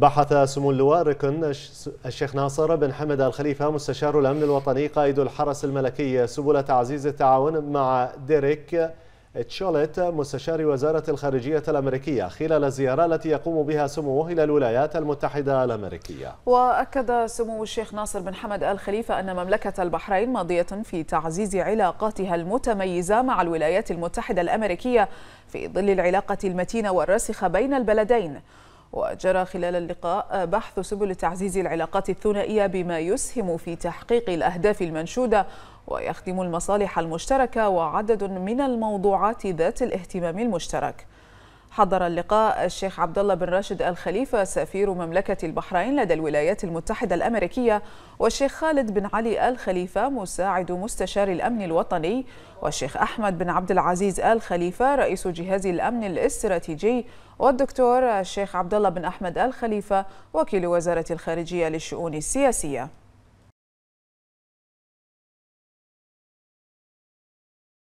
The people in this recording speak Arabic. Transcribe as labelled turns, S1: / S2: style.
S1: بحث سمو اللواء ركن الشيخ ناصر بن حمد الخليفة مستشار الأمن الوطني قائد الحرس الملكي سبل تعزيز التعاون مع ديريك تشولت مستشار وزارة الخارجية الأمريكية خلال الزيارة التي يقوم بها سموه إلى الولايات المتحدة الأمريكية
S2: وأكد سمو الشيخ ناصر بن حمد الخليفة أن مملكة البحرين ماضية في تعزيز علاقاتها المتميزة مع الولايات المتحدة الأمريكية في ظل العلاقة المتينة والراسخة بين البلدين وجرى خلال اللقاء بحث سبل تعزيز العلاقات الثنائية بما يسهم في تحقيق الأهداف المنشودة ويخدم المصالح المشتركة وعدد من الموضوعات ذات الاهتمام المشترك حضر اللقاء الشيخ عبد الله بن راشد الخليفه سفير مملكه البحرين لدى الولايات المتحده الامريكيه والشيخ خالد بن علي الخليفه مساعد مستشار الامن الوطني والشيخ احمد بن عبد العزيز الخليفه رئيس جهاز الامن الاستراتيجي والدكتور الشيخ عبد الله بن احمد الخليفه وكيل وزاره الخارجيه للشؤون السياسيه